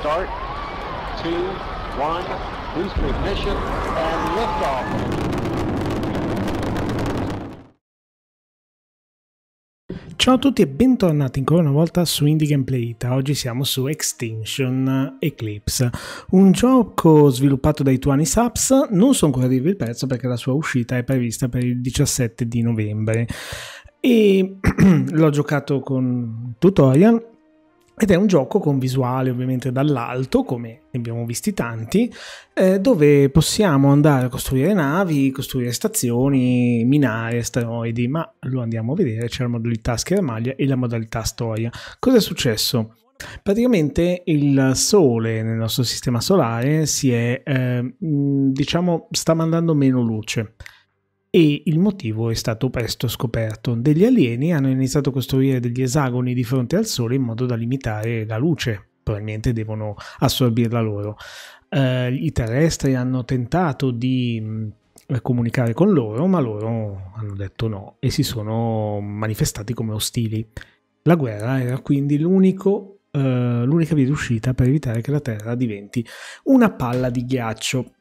start, two, one, boost ignition, and liftoff. Ciao a tutti e bentornati ancora una volta su Indie Gameplay Ita. Oggi siamo su Extinction Eclipse, un gioco sviluppato dai Tuani Saps, Non so ancora dirvi il prezzo perché la sua uscita è prevista per il 17 di novembre. E l'ho giocato con tutorial ed è un gioco con visuale ovviamente dall'alto, come ne abbiamo visti tanti, eh, dove possiamo andare a costruire navi, costruire stazioni, minare asteroidi, ma lo andiamo a vedere, c'è la modalità schermaglia e la modalità storia. Cosa è successo? Praticamente il Sole nel nostro sistema solare si è, eh, diciamo, sta mandando meno luce e il motivo è stato presto scoperto. Degli alieni hanno iniziato a costruire degli esagoni di fronte al Sole in modo da limitare la luce, probabilmente devono assorbirla loro. Eh, I terrestri hanno tentato di mm, comunicare con loro, ma loro hanno detto no e si sono manifestati come ostili. La guerra era quindi l'unico, eh, l'unica via d'uscita per evitare che la Terra diventi una palla di ghiaccio.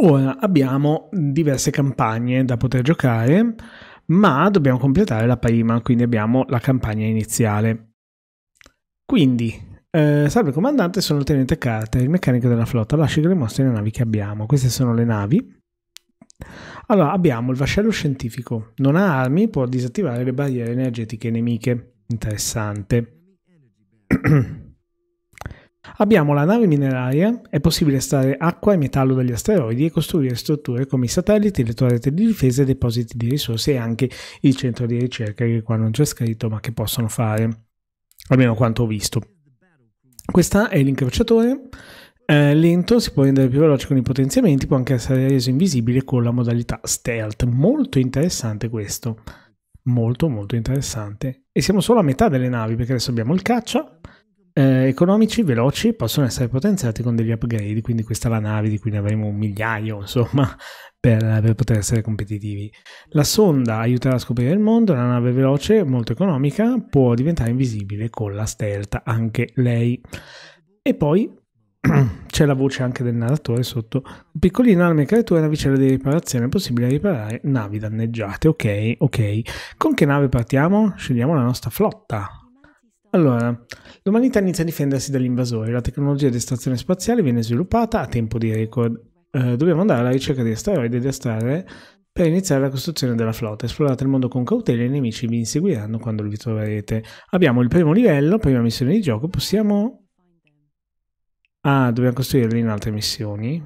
Ora abbiamo diverse campagne da poter giocare, ma dobbiamo completare la prima, quindi abbiamo la campagna iniziale. Quindi, eh, salve comandante, sono il tenente Carter, il meccanico della flotta, lasci che le mostre le navi che abbiamo. Queste sono le navi. Allora, abbiamo il vascello scientifico, non ha armi, può disattivare le barriere energetiche nemiche. Interessante. Abbiamo la nave mineraria, è possibile estrarre acqua e metallo dagli asteroidi e costruire strutture come i satelliti, le torrette di difesa, i depositi di risorse e anche il centro di ricerca che qua non c'è scritto ma che possono fare, almeno quanto ho visto. Questa è l'incrociatore, eh, lento, si può rendere più veloce con i potenziamenti, può anche essere reso invisibile con la modalità stealth, molto interessante questo, molto molto interessante. E siamo solo a metà delle navi perché adesso abbiamo il caccia, eh, economici, veloci, possono essere potenziati con degli upgrade, quindi questa è la nave di cui ne avremo un migliaio, insomma, per, per poter essere competitivi. La sonda aiuterà a scoprire il mondo, la nave veloce, molto economica, può diventare invisibile con la stealth, anche lei. E poi c'è la voce anche del narratore sotto. Piccolina la e è una di riparazione, possibile riparare navi danneggiate. Ok, ok. Con che nave partiamo? Scegliamo la nostra flotta. Allora, l'umanità inizia a difendersi dagli invasori, la tecnologia di stazione spaziale viene sviluppata a tempo di record. Eh, dobbiamo andare alla ricerca di asteroidi e di astrare per iniziare la costruzione della flotta. Esplorate il mondo con cautela e i nemici vi inseguiranno quando vi troverete. Abbiamo il primo livello, prima missione di gioco, possiamo... Ah, dobbiamo costruirli in altre missioni.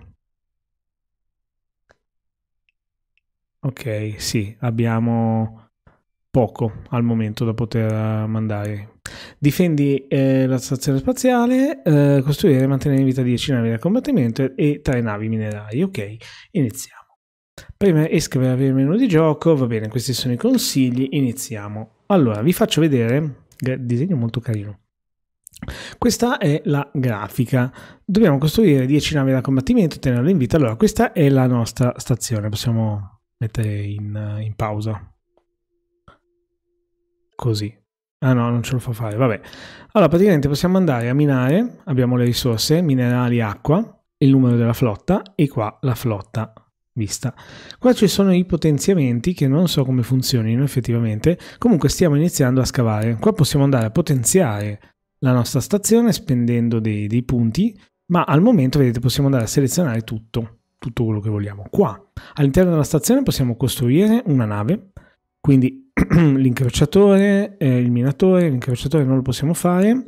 Ok, sì, abbiamo poco al momento da poter eh, mandare. Difendi eh, la stazione spaziale, eh, costruire e mantenere in vita 10 navi da combattimento e 3 navi minerali. Ok, iniziamo. Prima escrivere il menu di gioco, va bene, questi sono i consigli, iniziamo. Allora, vi faccio vedere, disegno molto carino. Questa è la grafica. Dobbiamo costruire 10 navi da combattimento, e tenerle in vita. Allora, questa è la nostra stazione, possiamo mettere in, eh, in pausa così. Ah no, non ce lo fa fare, vabbè. Allora, praticamente possiamo andare a minare, abbiamo le risorse, minerali, acqua, il numero della flotta e qua la flotta vista. Qua ci sono i potenziamenti che non so come funzionino effettivamente, comunque stiamo iniziando a scavare. Qua possiamo andare a potenziare la nostra stazione spendendo dei, dei punti, ma al momento vedete possiamo andare a selezionare tutto, tutto quello che vogliamo. Qua all'interno della stazione possiamo costruire una nave, quindi l'incrociatore, eh, il minatore, l'incrociatore non lo possiamo fare.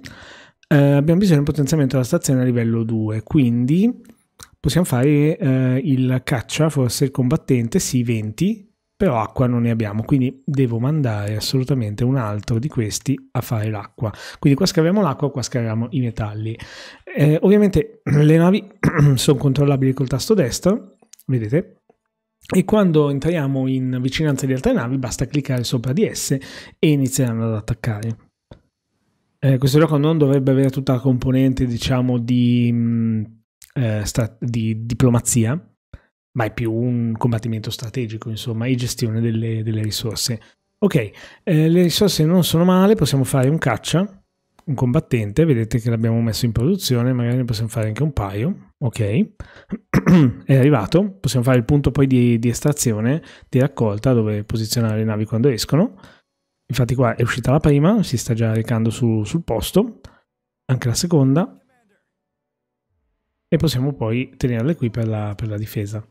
Eh, abbiamo bisogno di un potenziamento della stazione a livello 2, quindi possiamo fare eh, il caccia, forse il combattente, sì 20, però acqua non ne abbiamo, quindi devo mandare assolutamente un altro di questi a fare l'acqua. Quindi qua scaviamo l'acqua, qua scaviamo i metalli. Eh, ovviamente le navi sono controllabili col tasto destro, vedete? e quando entriamo in vicinanza di altre navi basta cliccare sopra di esse e inizieranno ad attaccare. Eh, questo gioco non dovrebbe avere tutta la componente diciamo di, mh, mm, eh, sta- di diplomazia, ma è più un combattimento strategico, insomma, e gestione delle, delle risorse. Ok, eh, le risorse non sono male, possiamo fare un caccia un combattente, vedete che l'abbiamo messo in produzione, magari ne possiamo fare anche un paio, ok, è arrivato, possiamo fare il punto poi di, di estrazione, di raccolta, dove posizionare le navi quando escono, infatti qua è uscita la prima, si sta già recando su, sul posto, anche la seconda, e possiamo poi tenerle qui per la, per la difesa.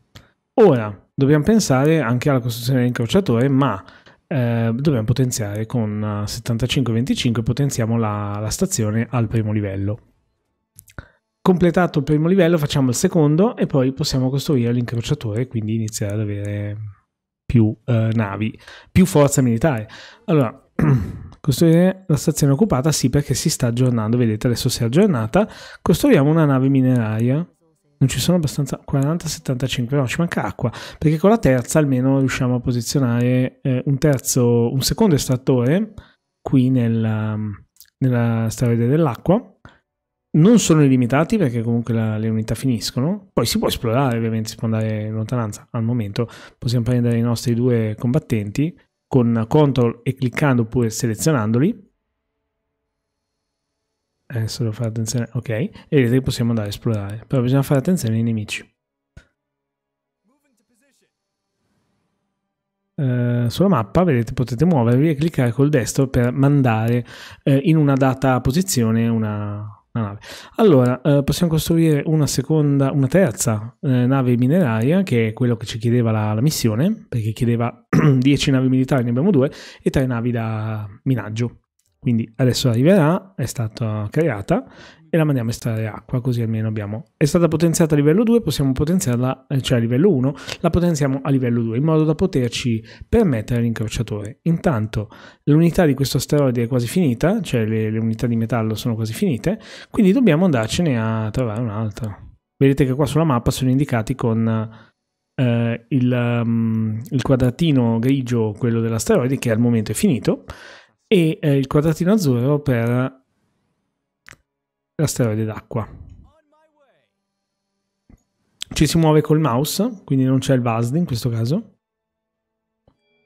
Ora, dobbiamo pensare anche alla costruzione dell'incrociatore, ma eh, dobbiamo potenziare con 75-25 eh, potenziamo la, la stazione al primo livello. Completato il primo livello facciamo il secondo e poi possiamo costruire l'incrociatore e quindi iniziare ad avere più eh, navi, più forza militare. Allora, costruire la stazione occupata sì perché si sta aggiornando, vedete adesso si è aggiornata, costruiamo una nave mineraria non ci sono abbastanza 40-75 no ci manca acqua perché con la terza almeno riusciamo a posizionare eh, un terzo un secondo estrattore qui nella, nella steroide dell'acqua non sono illimitati perché comunque la, le unità finiscono poi si può esplorare ovviamente si può andare in lontananza al momento possiamo prendere i nostri due combattenti con control e cliccando oppure selezionandoli Adesso eh, devo fare attenzione. Ok. E vedete che possiamo andare a esplorare. Però bisogna fare attenzione ai nemici. Uh, sulla mappa vedete potete muovervi e cliccare col destro per mandare uh, in una data posizione una, una nave. Allora, uh, possiamo costruire una seconda, una terza nave mineraria, che è quello che ci chiedeva la, la missione, perché chiedeva 10 navi militari, ne abbiamo due, e 3 navi da minaggio. Quindi adesso arriverà, è stata creata e la mandiamo a estrarre acqua, così almeno abbiamo... È stata potenziata a livello 2, possiamo potenziarla, eh, cioè a livello 1, la potenziamo a livello 2, in modo da poterci permettere l'incrociatore. Intanto l'unità di questo asteroide è quasi finita, cioè le, le unità di metallo sono quasi finite, quindi dobbiamo andarcene a trovare un'altra. Vedete che qua sulla mappa sono indicati con eh, il, um, il quadratino grigio, quello dell'asteroide, che al momento è finito, e eh, il quadratino azzurro per l'asteroide d'acqua. Ci si muove col mouse, quindi non c'è il Vasd in questo caso.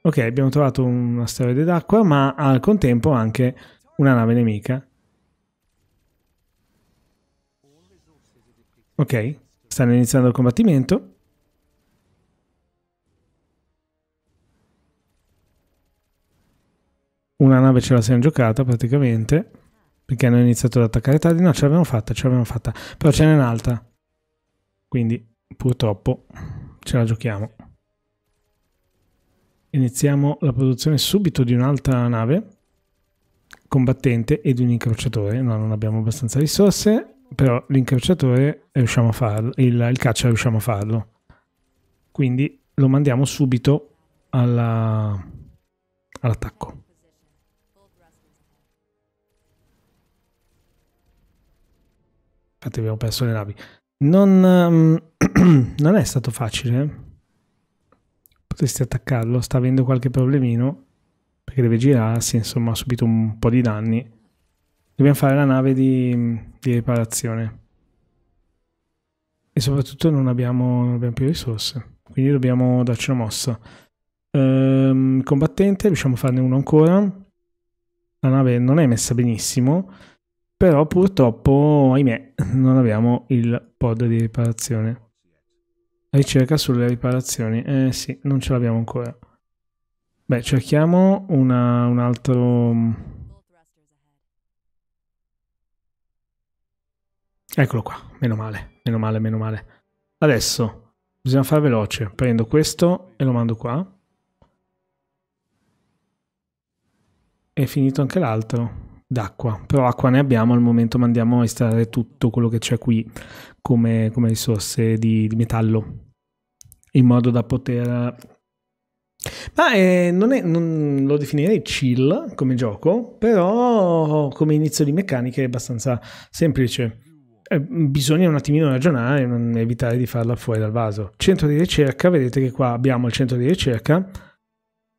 Ok, abbiamo trovato un asteroide d'acqua, ma al contempo anche una nave nemica. Ok, stanno iniziando il combattimento. una nave ce la siamo giocata praticamente perché hanno iniziato ad attaccare tardi. No, ce l'abbiamo fatta, ce l'abbiamo fatta. Però ce n'è un'altra. Quindi purtroppo ce la giochiamo. Iniziamo la produzione subito di un'altra nave combattente e di un incrociatore. No, non abbiamo abbastanza risorse, però l'incrociatore riusciamo a farlo, il, il caccia riusciamo a farlo. Quindi lo mandiamo subito all'attacco. All Infatti abbiamo perso le navi. Non, um, non è stato facile. Eh. Potresti attaccarlo, sta avendo qualche problemino. Perché deve girarsi, insomma ha subito un po' di danni. Dobbiamo fare la nave di, di riparazione. E soprattutto non abbiamo, non abbiamo più risorse. Quindi dobbiamo darci una mossa. Ehm, combattente, riusciamo a farne uno ancora. La nave non è messa benissimo però purtroppo, ahimè, non abbiamo il pod di riparazione. Ricerca sulle riparazioni. Eh sì, non ce l'abbiamo ancora. Beh, cerchiamo una, un altro... Mm. Eccolo qua, meno male, meno male, meno male. Adesso bisogna fare veloce. Prendo questo e lo mando qua. E finito anche l'altro d'acqua, però acqua ne abbiamo, al momento mandiamo a installare tutto quello che c'è qui come, come risorse di, di, metallo, in modo da poter... Ma eh, non, è, non, lo definirei chill come gioco, però come inizio di meccanica è abbastanza semplice. Eh, bisogna un attimino ragionare e non evitare di farla fuori dal vaso. Centro di ricerca, vedete che qua abbiamo il centro di ricerca,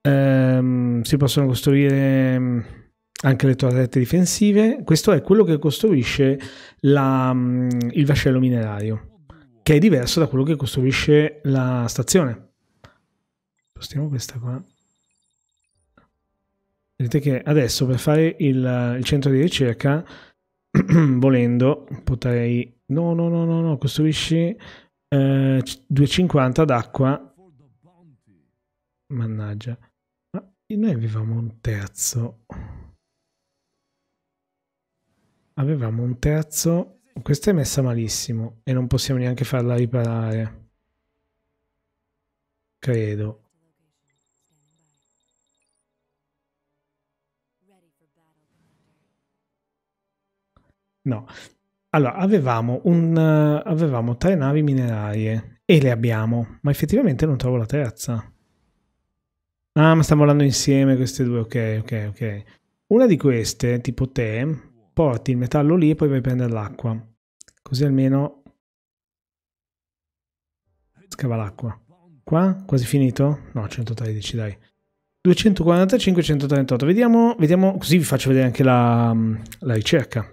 ehm, si possono costruire anche le torrette difensive. Questo è quello che costruisce la, mm, il vascello minerario, che è diverso da quello che costruisce la stazione. Spostiamo questa qua. Vedete che adesso per fare il, il centro di ricerca, volendo, potrei... No, no, no, no, no, costruisci eh, 2,50 d'acqua. Mannaggia. Ma noi avevamo un terzo. Avevamo un terzo. Questa è messa malissimo e non possiamo neanche farla riparare. Credo. No. Allora, avevamo, un, uh, avevamo tre navi minerarie e le abbiamo, ma effettivamente non trovo la terza. Ah, ma stiamo volando insieme queste due, ok, ok, ok. Una di queste, tipo te, porti il metallo lì e poi vai a prendere l'acqua. Così almeno scava l'acqua. Qua? Quasi finito? No, 113 dai. 245 138. Vediamo, vediamo, così vi faccio vedere anche la, mm, la ricerca.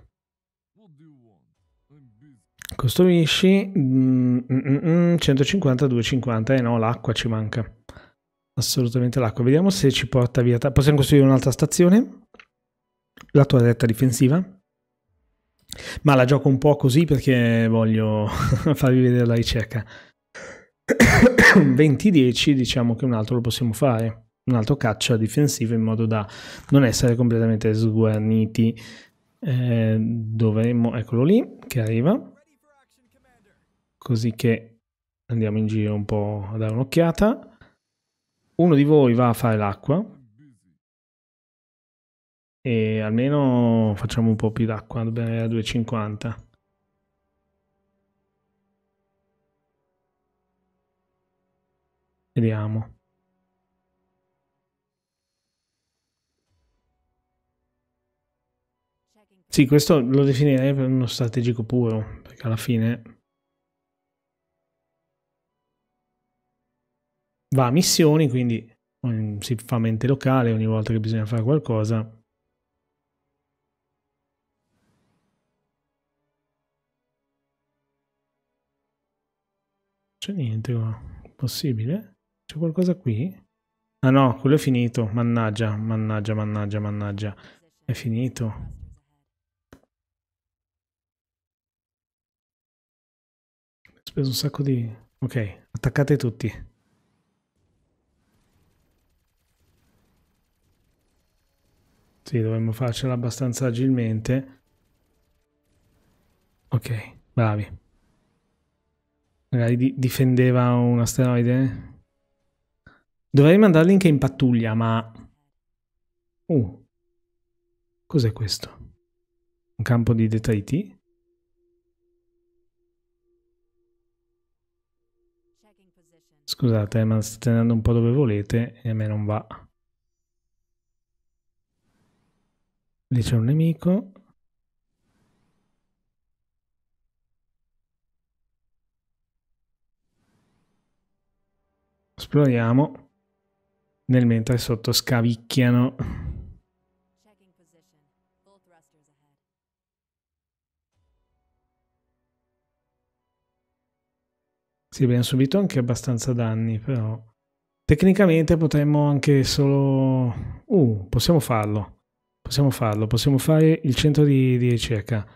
Costruisci mm, mm, mm, 150, mm, 250. Eh no, l'acqua ci manca. Assolutamente l'acqua. Vediamo se ci porta via. Possiamo costruire un'altra stazione la tua retta difensiva. Ma la gioco un po' così perché voglio farvi vedere la ricerca. 20-10 diciamo che un altro lo possiamo fare, un altro caccia difensivo in modo da non essere completamente sguarniti. Eh, dovremmo, eccolo lì, che arriva. Così che andiamo in giro un po' a dare un'occhiata. Uno di voi va a fare l'acqua, e almeno facciamo un po' più d'acqua, bene a 2,50. Vediamo. Sì, questo lo definirei uno strategico puro, perché alla fine... Va a missioni, quindi mm, si fa mente locale ogni volta che bisogna fare qualcosa c'è niente qua. Oh. Possibile? C'è qualcosa qui? Ah no, quello è finito. Mannaggia, mannaggia, mannaggia, mannaggia. È finito. Ho speso un sacco di... Ok, attaccate tutti. Sì, dovremmo farcela abbastanza agilmente. Ok, bravi. Magari difendeva un asteroide. Dovrei mandarli anche in pattuglia, ma... Uh. Cos'è questo? Un campo di detriti? Scusate, eh, ma state andando un po' dove volete e a me non va. Lì c'è un nemico. Esploriamo nel mentre sotto scavicchiano. Sì, abbiamo subito anche abbastanza danni, però tecnicamente potremmo anche solo... Uh, possiamo farlo. Possiamo farlo, possiamo fare il centro di, di ricerca.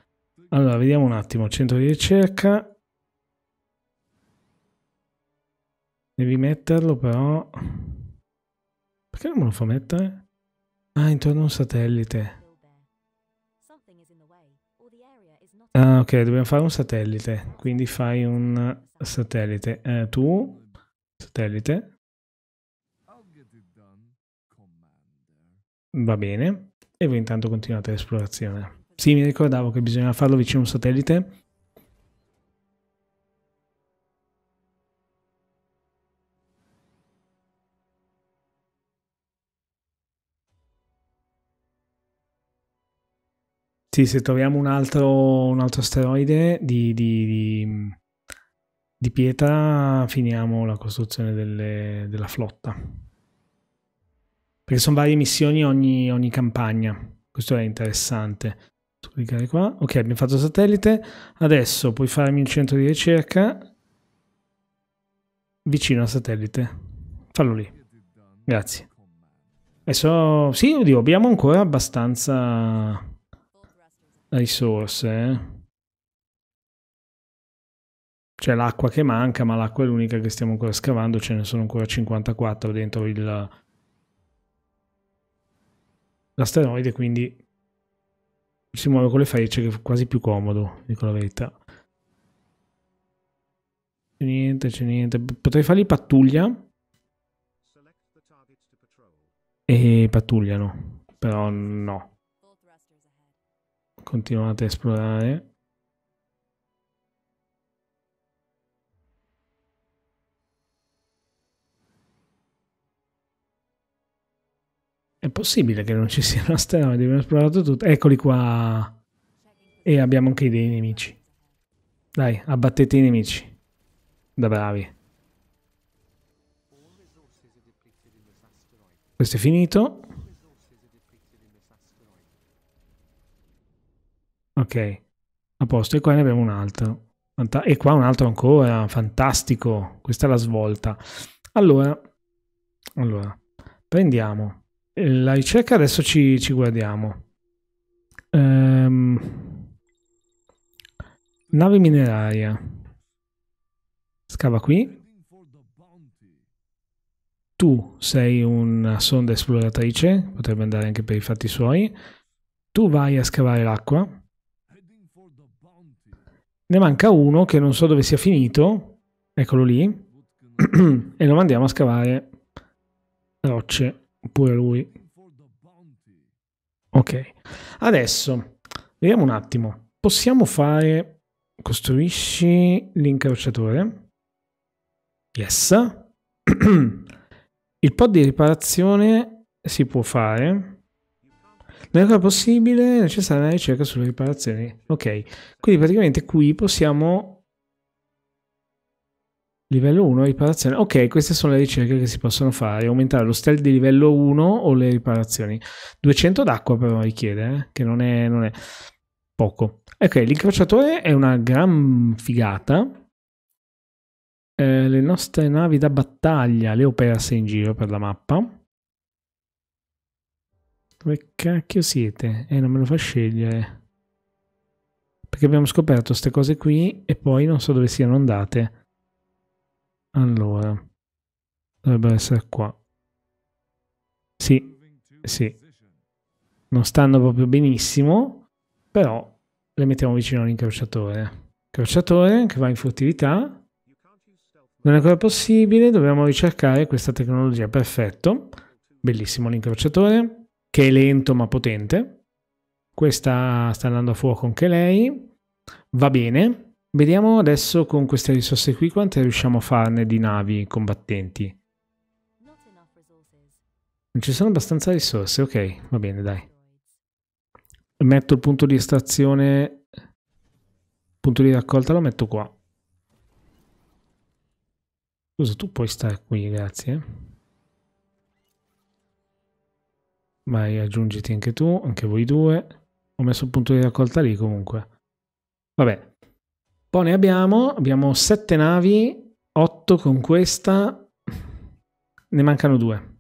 Allora, vediamo un attimo, centro di ricerca, Devi metterlo però... Perché non me lo fa mettere? Ah, intorno a un satellite. Ah, ok, dobbiamo fare un satellite. Quindi fai un satellite. Eh, tu, satellite. Va bene. E voi intanto continuate l'esplorazione. Sì, mi ricordavo che bisogna farlo vicino a un satellite Sì, se troviamo un altro, un altro asteroide di, di, di, di, pietra, finiamo la costruzione delle, della flotta. Perché sono varie missioni ogni, ogni campagna. Questo è interessante. Cliccare qua. Ok, abbiamo fatto satellite. Adesso puoi farmi un centro di ricerca vicino al satellite. Fallo lì. Grazie. Adesso, sì, oddio, abbiamo ancora abbastanza risorse. Eh. C'è l'acqua che manca, ma l'acqua è l'unica che stiamo ancora scavando, ce ne sono ancora 54 dentro il... L'asteroide, quindi si muove con le frecce che è quasi più comodo, dico la verità. C'è niente, c'è niente. Potrei fargli pattuglia. E pattugliano, però no continuate a esplorare. È possibile che non ci siano asteroidi, abbiamo esplorato tutto. Eccoli qua. E abbiamo anche dei nemici. Dai, abbattete i nemici. Da bravi. Questo è finito. Ok, a posto. E qua ne abbiamo un altro. E qua un altro ancora, fantastico. Questa è la svolta. Allora, allora prendiamo la ricerca, adesso ci, ci guardiamo. Ehm, nave mineraria. Scava qui. Tu sei una sonda esploratrice, potrebbe andare anche per i fatti suoi. Tu vai a scavare l'acqua ne manca uno che non so dove sia finito. Eccolo lì. e lo mandiamo a scavare rocce. Pure lui. Ok. Adesso, vediamo un attimo. Possiamo fare... Costruisci l'incrociatore. Yes. Il pod di riparazione si può fare. Non è ancora possibile è necessaria una ricerca sulle riparazioni. Ok, quindi praticamente qui possiamo... Livello 1, riparazione. Ok, queste sono le ricerche che si possono fare. Aumentare lo stealth di livello 1 o le riparazioni. 200 d'acqua però richiede, eh? che non è, non è poco. Ok, l'incrociatore è una gran figata. Eh, le nostre navi da battaglia le ho perse in giro per la mappa. Dove cacchio siete? Eh, non me lo fa scegliere. Perché abbiamo scoperto queste cose qui e poi non so dove siano andate. Allora. Dovrebbero essere qua. Sì, sì. Non stanno proprio benissimo, però le mettiamo vicino all'incrociatore. Incrociatore che va in furtività. Non è ancora possibile, dobbiamo ricercare questa tecnologia. Perfetto. Bellissimo l'incrociatore che è lento ma potente. Questa sta andando a fuoco anche lei. Va bene. Vediamo adesso con queste risorse qui quante riusciamo a farne di navi combattenti. Non ci sono abbastanza risorse, ok, va bene, dai. Metto il punto di estrazione, il punto di raccolta lo metto qua. Scusa, tu puoi stare qui, grazie. Vai, aggiungiti anche tu, anche voi due. Ho messo il punto di raccolta lì comunque. Vabbè. Poi ne abbiamo, abbiamo sette navi, otto con questa. Ne mancano due.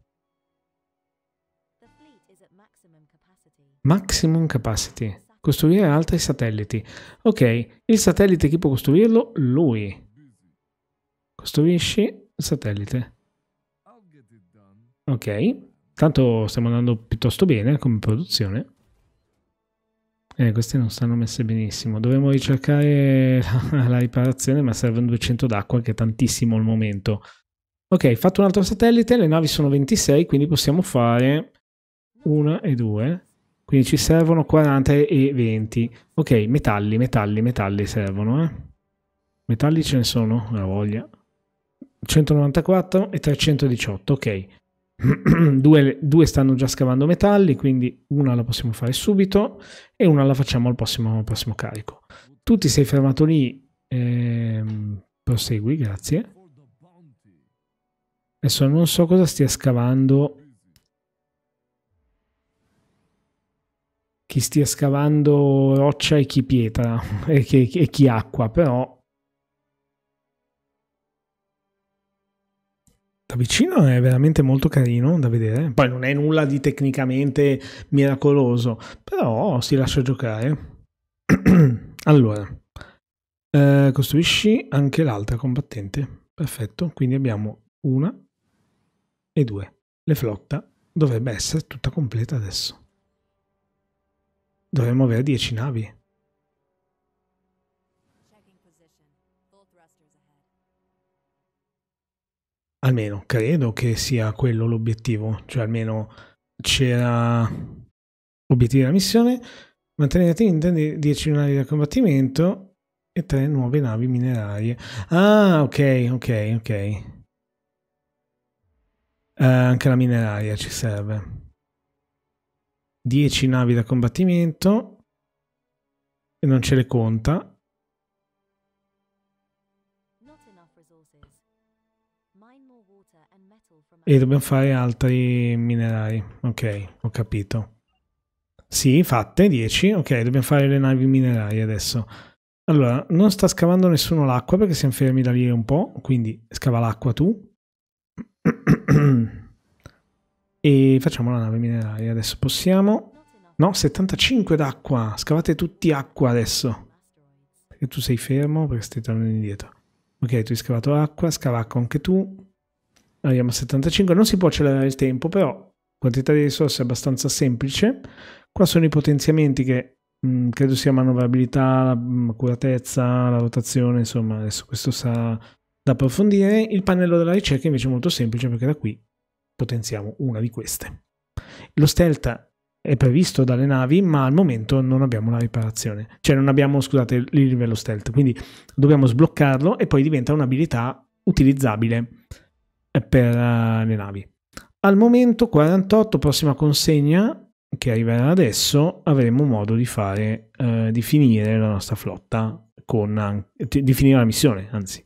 Maximum capacity. Costruire altri satelliti. Ok, il satellite chi può costruirlo? Lui. Costruisci il satellite. Ok. Tanto stiamo andando piuttosto bene come produzione. Eh, queste non stanno messe benissimo. Dovremmo ricercare la, riparazione, ma servono 200 d'acqua, che è tantissimo al momento. Ok, fatto un altro satellite, le navi sono 26, quindi possiamo fare una e due. Quindi ci servono 40 e 20. Ok, metalli, metalli, metalli servono, eh. Metalli ce ne sono, una voglia. 194 e 318, ok. due, due, stanno già scavando metalli, quindi una la possiamo fare subito e una la facciamo al prossimo, al prossimo carico. Tu ti sei fermato lì, ehm, prosegui, grazie. Adesso non so cosa stia scavando. Chi stia scavando roccia e chi pietra e chi, e chi acqua, però da vicino è veramente molto carino da vedere. Poi non è nulla di tecnicamente miracoloso, però si lascia giocare. allora, eh, costruisci anche l'altra combattente. Perfetto, quindi abbiamo una e due. Le flotta dovrebbe essere tutta completa adesso. Dovremmo avere 10 navi. almeno credo che sia quello l'obiettivo, cioè almeno c'era obiettivi della missione, mantenere attivi 10 navi da combattimento e 3 nuove navi minerarie. Ah, ok, ok, ok. Eh, anche la mineraria ci serve. 10 navi da combattimento e non ce le conta E dobbiamo fare altri minerali. Ok, ho capito. Sì, fatte, 10. Ok, dobbiamo fare le navi minerali adesso. Allora, non sta scavando nessuno l'acqua perché siamo fermi da lì un po', quindi scava l'acqua tu. e facciamo la nave mineraria. Adesso possiamo... No, 75 d'acqua. Scavate tutti acqua adesso. Perché tu sei fermo, perché stai tornando indietro. Ok, tu hai scavato acqua, scava acqua anche tu arriviamo a 75, non si può accelerare il tempo, però quantità di risorse è abbastanza semplice. Qua sono i potenziamenti che mh, mm, credo sia manovrabilità, mm, accuratezza, la rotazione, insomma, adesso questo sarà da approfondire. Il pannello della ricerca invece è molto semplice perché da qui potenziamo una di queste. Lo stealth è previsto dalle navi, ma al momento non abbiamo la riparazione, cioè non abbiamo, scusate, il livello stealth, quindi dobbiamo sbloccarlo e poi diventa un'abilità utilizzabile per eh, le navi. Al momento 48, prossima consegna che arriverà adesso, avremo modo di fare, eh, di finire la nostra flotta con, di finire la missione, anzi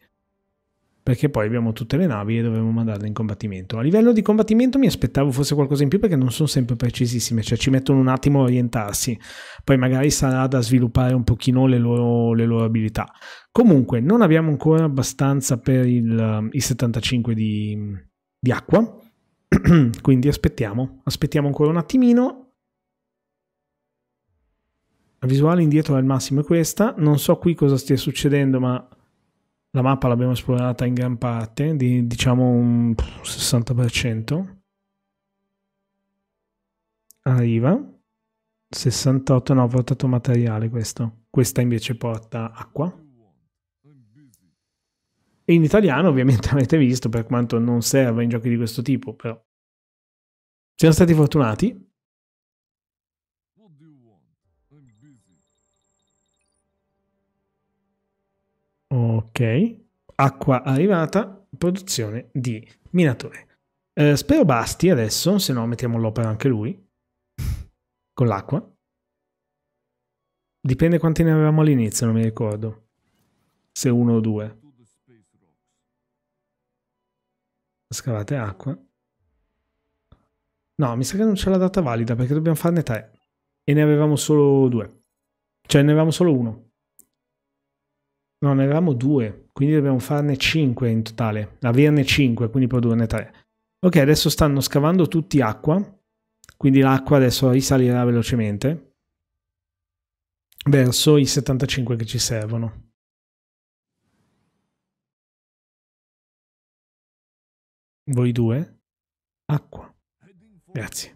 perché poi abbiamo tutte le navi e dovremo mandarle in combattimento. A livello di combattimento mi aspettavo fosse qualcosa in più perché non sono sempre precisissime, cioè ci mettono un attimo a orientarsi, poi magari sarà da sviluppare un pochino le loro, le loro abilità. Comunque non abbiamo ancora abbastanza per il, il 75 di, di acqua, quindi aspettiamo, aspettiamo ancora un attimino la visuale indietro al massimo è questa. Non so qui cosa stia succedendo, ma la mappa l'abbiamo esplorata in gran parte, di diciamo un 60%. Arriva. 68, no, ha portato materiale questo. Questa invece porta acqua. E in italiano ovviamente avete visto, per quanto non serva in giochi di questo tipo, però. Siamo stati fortunati. Ok, acqua arrivata, produzione di minatore. Eh, spero basti adesso, se no mettiamo l'opera anche lui, con l'acqua. Dipende quanti ne avevamo all'inizio, non mi ricordo. Se uno o due. Scavate acqua. No, mi sa che non c'è la data valida perché dobbiamo farne tre. E ne avevamo solo due. Cioè ne avevamo solo uno. No, ne avevamo due, quindi dobbiamo farne cinque in totale, averne cinque, quindi produrne tre. Ok, adesso stanno scavando tutti acqua, quindi l'acqua adesso risalirà velocemente verso i 75 che ci servono. Voi due? Acqua. Grazie.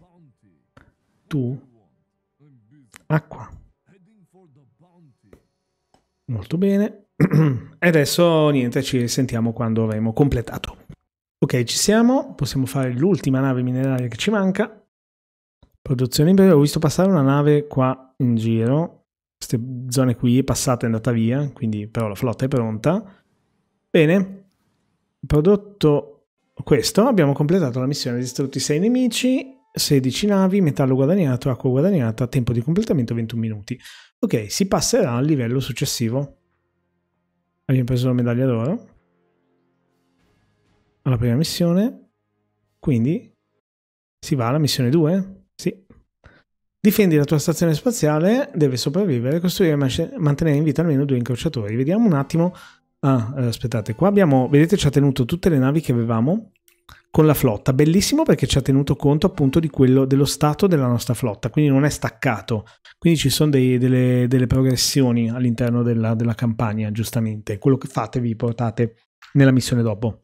Tu? Acqua. Molto bene. e adesso niente, ci sentiamo quando avremo completato. Ok, ci siamo, possiamo fare l'ultima nave mineraria che ci manca. Produzione in breve, ho visto passare una nave qua in giro, queste zone qui è passata è andata via, quindi però la flotta è pronta. Bene, prodotto questo, abbiamo completato la missione distrutti 6 nemici, 16 navi, metallo guadagnato, acqua guadagnata, tempo di completamento 21 minuti. Ok, si passerà al livello successivo. Abbiamo preso la medaglia d'oro alla prima missione. Quindi si va alla missione 2? Sì. Difendi la tua stazione spaziale, deve sopravvivere, costruire e mantenere in vita almeno due incrociatori. Vediamo un attimo. Ah, eh, aspettate, qua abbiamo, vedete ci ha tenuto tutte le navi che avevamo con la flotta. Bellissimo perché ci ha tenuto conto appunto di quello, dello stato della nostra flotta, quindi non è staccato. Quindi ci sono dei, delle, delle, progressioni all'interno della, della, campagna, giustamente. Quello che fate vi portate nella missione dopo.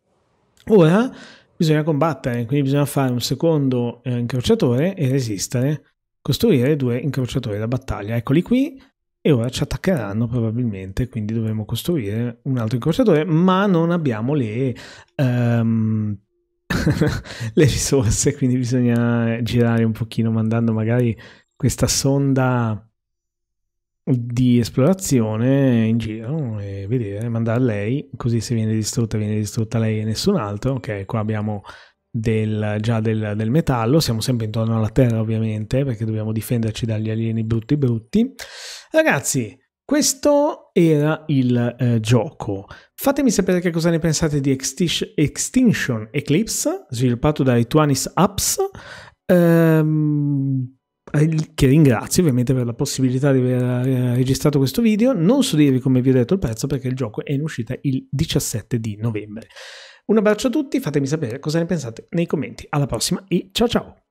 Ora bisogna combattere, quindi bisogna fare un secondo eh, incrociatore e resistere, costruire due incrociatori da battaglia. Eccoli qui. E ora ci attaccheranno probabilmente, quindi dovremo costruire un altro incrociatore, ma non abbiamo le... Um, le risorse, quindi bisogna girare un pochino mandando magari questa sonda di esplorazione in giro e vedere, mandare a lei, così se viene distrutta viene distrutta lei e nessun altro. Ok, qua abbiamo del, già del, del, metallo, siamo sempre intorno alla Terra ovviamente perché dobbiamo difenderci dagli alieni brutti brutti. Ragazzi, questo era il eh, gioco. Fatemi sapere che cosa ne pensate di Extinction Eclipse, sviluppato da Ituanis Apps, ehm, che ringrazio ovviamente per la possibilità di aver eh, registrato questo video. Non so dirvi come vi ho detto il prezzo perché il gioco è in uscita il 17 di novembre. Un abbraccio a tutti, fatemi sapere cosa ne pensate nei commenti. Alla prossima e ciao ciao!